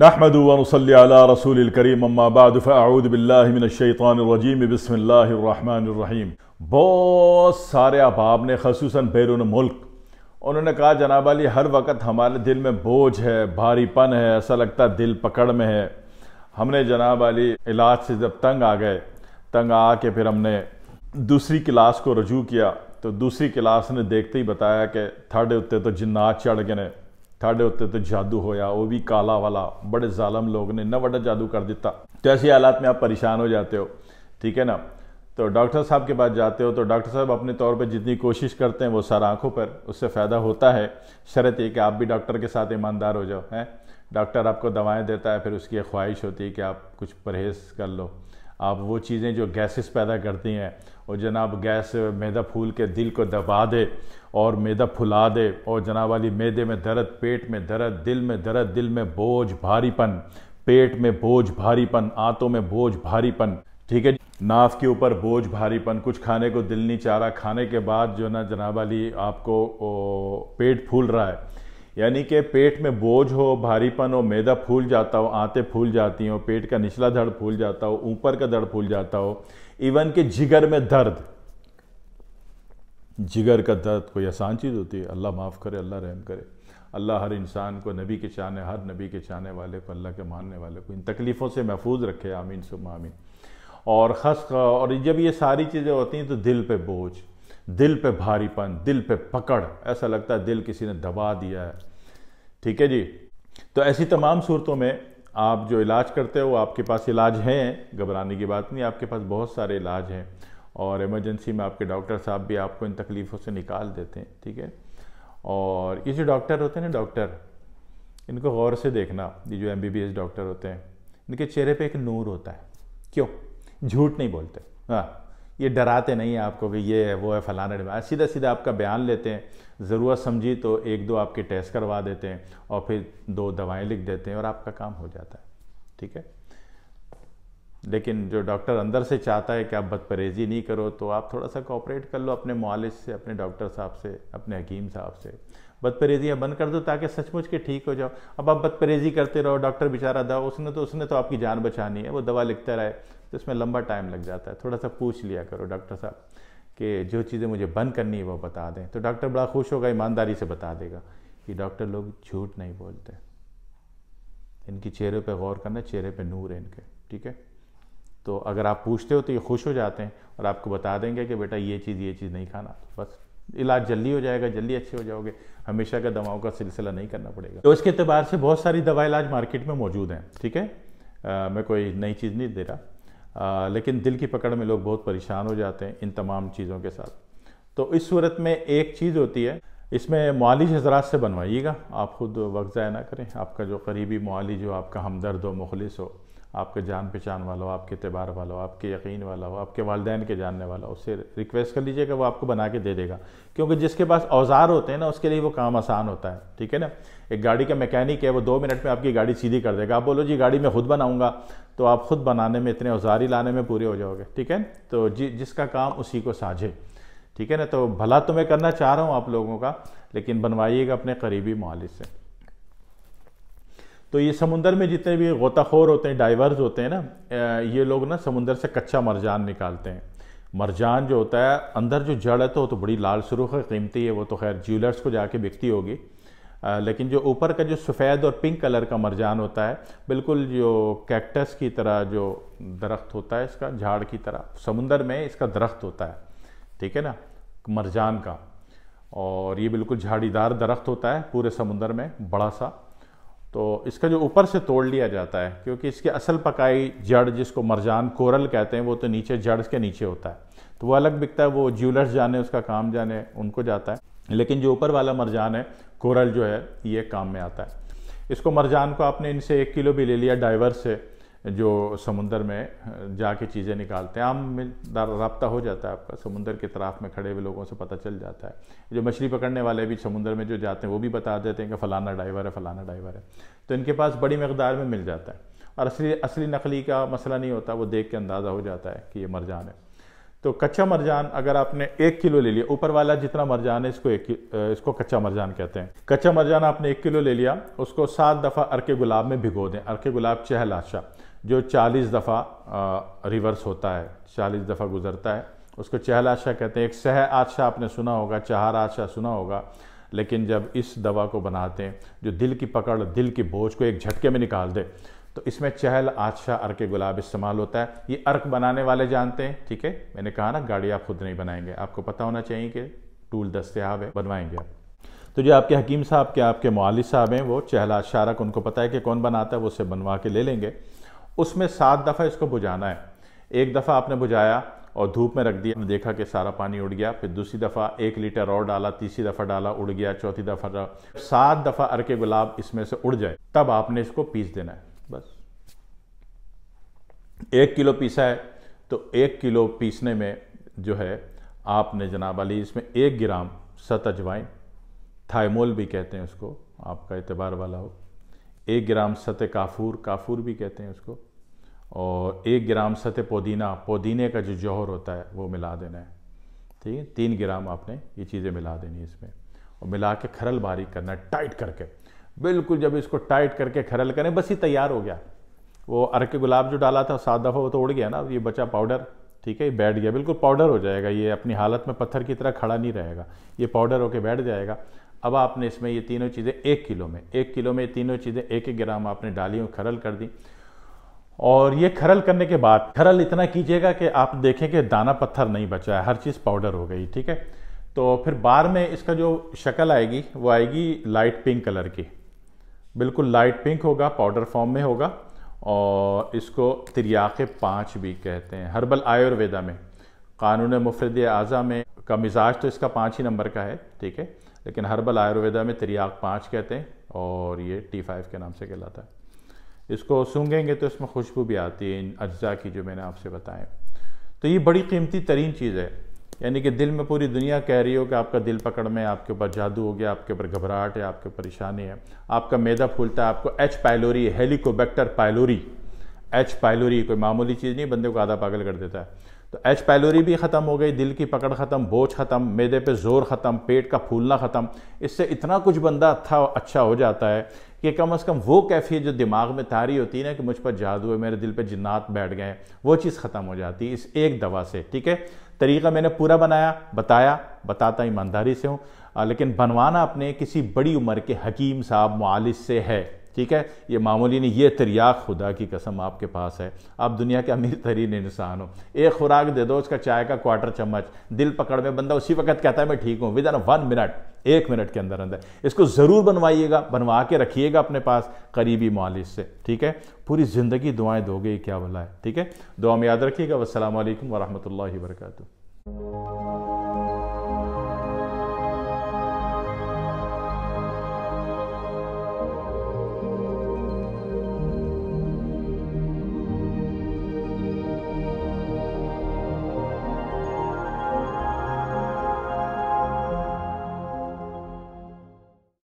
من الشيطان रसूल بسم الله الرحمن الرحيم बहुत सारे अहबाब ने खसूस बैरून मुल्क उन्होंने कहा जनाब अली हर वक्त हमारे दिल में बोझ है भारीपन है ऐसा लगता दिल पकड़ में है हमने जनाब अली इलाज से जब तंग आ गए तंग आके फिर हमने दूसरी क्लास को रजू किया तो दूसरी क्लास ने देखते ही बताया कि थर्ड उत्ते तो जिन्नात चढ़ गए थोड़े उत्ते तो जादू होया ਉਹ भी ਕਾਲਾ वाला बड़े जालम लोग ने ਨਾ बडा जादू कर दिता तो ऐसी हालात में आप परेशान हो जाते हो ठीक है ना तो डॉक्टर साहब के पास जाते हो तो डॉक्टर साहब अपने तौर पर जितनी कोशिश करते हैं वो सर आँखों पर उससे फ़ायदा होता है शर्त ये कि आप भी डॉक्टर के साथ ईमानदार हो जाओ हैं डॉक्टर आपको दवाएं देता है फिर उसकी ख्वाहिश होती है कि आप कुछ परहेज़ कर लो आप वो चीज़ें जो गैसेस पैदा करती हैं और जनाब गैस मैदा फूल के दिल को दबा दे और मैदा फुला दे और जनाब वाली मैदे में दर्द पेट में दर्द दिल में दर्द दिल में बोझ भारीपन पेट में बोझ भारीपन आंतों में बोझ भारीपन ठीक है नाफ के ऊपर बोझ भारीपन कुछ खाने को दिल नहीं चाह रहा खाने के बाद जो ना जनाब वाली आपको पेट फूल रहा है यानी कि पेट में बोझ हो भारीपन हो मैदा फूल जाता हो आंतें फूल जाती हो पेट का निचला धड़ फूल जाता हो ऊपर का धड़ फूल जाता हो इवन के जिगर में दर्द जिगर का दर्द कोई आसान चीज़ होती है अल्लाह माफ़ करे अल्लाह रहम करे अल्लाह हर इंसान को नबी के चाहने हर नबी के चाहने वाले को अल्लाह के मानने वाले को इन तकलीफ़ों से महफूज रखे आमीन सुब आमीन और खस और जब ये सारी चीज़ें होती हैं तो दिल पे बोझ दिल पे भारीपन दिल पे पकड़ ऐसा लगता है दिल किसी ने दबा दिया है ठीक है जी तो ऐसी तमाम सूरतों में आप जो इलाज करते हो आपके पास इलाज हैं घबराने की बात नहीं आपके पास बहुत सारे इलाज हैं और इमरजेंसी में आपके डॉक्टर साहब भी आपको इन तकलीफ़ों से निकाल देते हैं ठीक है और ये जो डॉक्टर होते हैं ना डॉक्टर इनको गौर से देखना ये जो एम डॉक्टर होते हैं इनके चेहरे पर एक नूर होता है क्यों झूठ नहीं बोलते हाँ ये डराते नहीं हैं आपको कि ये है वो है फलाना डिमांड सीधा सीधा आपका बयान लेते हैं ज़रूरत समझी तो एक दो आपके टेस्ट करवा देते हैं और फिर दो दवाएं लिख देते हैं और आपका काम हो जाता है ठीक है लेकिन जो डॉक्टर अंदर से चाहता है कि आप बदपरहेजी नहीं करो तो आप थोड़ा सा कॉपरेट कर लो अपने मालिज से अपने डॉक्टर साहब से अपने हकीम साहब से बदपरहेजियाँ बंद कर दो ताकि सचमुच के ठीक हो जाओ अब आप बदपरहेजी करते रहो डॉक्टर बेचारा दवा उसने तो उसने तो आपकी जान बचानी है वो दवा लिखता रहे तो इसमें लंबा टाइम लग जाता है थोड़ा सा पूछ लिया करो डॉक्टर साहब कि जो चीज़ें मुझे बंद करनी है वो बता दें तो डॉक्टर बड़ा खुश होगा ईमानदारी से बता देगा कि डॉक्टर लोग झूठ नहीं बोलते इनकी चेहरे पर गौर करना चेहरे पर नूर है इनके ठीक है तो अगर आप पूछते हो तो ये खुश हो जाते हैं और आपको बता देंगे कि बेटा ये चीज़ ये चीज़ नहीं खाना तो बस इलाज जल्दी हो जाएगा जल्दी अच्छे हो जाओगे हमेशा का दवाओं का सिलसिला नहीं करना पड़ेगा तो इसके अतबार से बहुत सारी दवा इलाज मार्केट में मौजूद हैं ठीक है आ, मैं कोई नई चीज़ नहीं दे रहा लेकिन दिल की पकड़ में लोग बहुत परेशान हो जाते हैं इन तमाम चीज़ों के साथ तो इस सूरत में एक चीज़ होती है इसमें मालिज हजरात से बनवाइएगा आप खुद वक्त ज़ाय ना करें आपका जो करीबी मालिज हो आपका हमदर्द हो मुखलिस हो आपके जान पहचान वाला हो आपके तबार वाला हो आपके यकीन वाला हो आपके वालदेन के जानने वाला हो उससे रिक्वेस्ट कर लीजिएगा वो आपको बना के दे देगा क्योंकि जिसके पास औजार होते हैं ना उसके लिए वो काम आसान होता है ठीक है ना एक गाड़ी का मैकेनिक है वो दो मिनट में आपकी गाड़ी सीधी कर देगा आप बोलो जी गाड़ी मैं खुद बनाऊंगा तो आप खुद बनाने में इतने औजार ही लाने में पूरे हो जाओगे ठीक है तो जी जिसका काम उसी को साझे ठीक है ना तो भला तो मैं करना चाह रहा हूँ आप लोगों का लेकिन बनवाइएगा अपने करीबी मालिक से तो ये समुंदर में जितने भी गोताखोर होते हैं डाइवर्स होते हैं ना ये लोग ना समुंदर से कच्चा मरजान निकालते हैं मरजान जो होता है अंदर जो जड़ है तो, वो तो बड़ी लाल सुरुख है कीमती है वो तो खैर ज्वेलर्स को जाके बिकती होगी लेकिन जो ऊपर का जो सफ़ेद और पिंक कलर का मरजान होता है बिल्कुल जो कैक्टस की तरह जो दरख्त होता है इसका झाड़ की तरह समुंदर में इसका दरख्त होता है ठीक है ना मरजान का और ये बिल्कुल झाड़ीदार दरख्त होता है पूरे समुंदर में बड़ा सा तो इसका जो ऊपर से तोड़ लिया जाता है क्योंकि इसकी असल पकाई जड़ जिसको मरजान कोरल कहते हैं वो तो नीचे जड़ के नीचे होता है तो वो अलग बिकता है वो ज्वेलर्स जाने उसका काम जाने उनको जाता है लेकिन जो ऊपर वाला मरजान है कोरल जो है ये काम में आता है इसको मरजान को आपने इनसे एक किलो भी ले लिया डाइवर से जो समुंदर में जाके चीज़ें निकालते हैं आम में रबता हो जाता है आपका समुंदर के तराफ में खड़े हुए लोगों से पता चल जाता है जो मछली पकड़ने वाले भी समुंदर में जो जाते हैं वो भी बता देते हैं कि फ़लाना डाइवर है फ़लाना डाइवर है तो इनके पास बड़ी मकदार में मिल जाता है और असली असली नकली का मसला नहीं होता वो देख के अंदाज़ा हो जाता है कि ये मर है तो कच्चा मरजान अगर आपने एक किलो ले लिया ऊपर वाला जितना मरजान है इसको एक इसको कच्चा मरजान कहते हैं कच्चा मरजान आपने एक किलो ले लिया उसको सात दफ़ा अरके गुलाब में भिगो दें अरके गुलाब चहलाशा जो चालीस दफ़ा रिवर्स होता है चालीस दफ़ा गुजरता है उसको चहलाशा कहते हैं एक सह आशा आपने सुना होगा चहार आशा सुना होगा लेकिन जब इस दवा को बनाते हैं जो दिल की पकड़ दिल की बोझ को एक झटके में निकाल दे तो इसमें चहल आदशाह अर्क गुलाब इस्तेमाल होता है ये अर्क बनाने वाले जानते हैं ठीक है मैंने कहा ना गाड़ी आप खुद नहीं बनाएंगे आपको पता होना चाहिए कि टूल दस्तियाब है बनवाएंगे आप तो जो आपके हकीम साहब के आपके मालिद साहब हैं वो चहला अर्क उनको पता है कि कौन बनाता है वो उसे बनवा के ले लेंगे उसमें सात दफ़ा इसको बुझाना है एक दफ़ा आपने बुझाया और धूप में रख दिया देखा कि सारा पानी उड़ गया फिर दूसरी दफ़ा एक लीटर और डाला तीसरी दफ़ा डाला उड़ गया चौथी दफ़ा सात दफ़ा अरके गुलाब इसमें से उड़ जाए तब आपने इसको पीस देना है एक किलो पीसा है तो एक किलो पीसने में जो है आपने जनाब अली इसमें एक ग्राम सत अजवाइन थायमोल भी कहते हैं उसको आपका एतबार वाला हो एक ग्राम सत काफूर काफूर भी कहते हैं उसको और एक ग्राम सत पुदीना पुदीने का जो जौहर होता है वो मिला देना है ठीक है तीन ग्राम आपने ये चीज़ें मिला देनी इसमें और मिला के खरल बारीक करना है टाइट करके बिल्कुल जब इसको टाइट करके खरल करें बस ही तैयार हो गया वो अर्क गुलाब जो डाला था सात दफ़ा वो तो उड़ गया ना ये बचा पाउडर ठीक है ये बैठ गया बिल्कुल पाउडर हो जाएगा ये अपनी हालत में पत्थर की तरह खड़ा नहीं रहेगा ये पाउडर होके बैठ जाएगा अब आपने इसमें ये तीनों चीज़ें एक किलो में एक किलो में ये तीनों चीज़ें एक एक ग्राम आपने डाली और खरल कर दी और ये खरल करने के बाद खरल इतना कीजिएगा कि आप देखें कि दाना पत्थर नहीं बचा है हर चीज़ पाउडर हो गई ठीक है तो फिर बार में इसका जो शक्ल आएगी वो आएगी लाइट पिंक कलर की बिल्कुल लाइट पिंक होगा पाउडर फॉर्म में होगा और इसको तिरियाक़ पाँच भी कहते हैं हर्बल आयुर्वेदा में कानून मुफरद अज़ा में का मिजाज तो इसका पाँच ही नंबर का है ठीक है लेकिन हर्बल आयुर्वेदा में त्रियाक पाँच कहते हैं और ये टी फाइव के नाम से कहलाता है इसको सूंघेंगे तो इसमें खुशबू भी आती है इन अज्जा की जो मैंने आपसे बताएं तो ये बड़ी कीमती तरीन चीज़ है यानी कि दिल में पूरी दुनिया कह रही हो कि आपका दिल पकड़ में आपके ऊपर जादू हो गया आपके ऊपर घबराहट है आपके परेशानी है आपका मैदा फूलता है आपको H pylori helicobacter pylori H pylori कोई मामूली चीज़ नहीं बंदे को आधा पागल कर देता है तो एच पायलोरी भी ख़त्म हो गई दिल की पकड़ ख़त्म बोझ ख़त्म मैदे पे जोर ख़त्म पेट का फूलना ख़त्म इससे इतना कुछ बंदा था अच्छा हो जाता है कि कम अज़ कम वो कैफियत जो दिमाग में तारी होती है ना कि मुझ पर जादू है मेरे दिल पर जिन्नात बैठ गए वो चीज़ ख़त्म हो जाती है इस एक दवा से ठीक है तरीका मैंने पूरा बनाया बताया बताता ईमानदारी से हूँ लेकिन बनवाना अपने किसी बड़ी उम्र के हकीम साहब मालिस से है ठीक है ये मामूली नहीं ये तरियाक खुदा की कसम आपके पास है आप दुनिया के अमीर तरीन इंसान हो एक खुराक दे दो उसका चाय का क्वार्टर चम्मच दिल पकड़ में बंदा उसी वक्त कहता है मैं ठीक हूँ विद इन वन मिनट एक मिनट के अंदर अंदर इसको ज़रूर बनवाइएगा बनवा के रखिएगा अपने पास करीबी मालिश से ठीक है पूरी ज़िंदगी दुआएँ दोगे क्या भला है ठीक है दुआ में याद रखिएगा वसलम वरहमल वर्का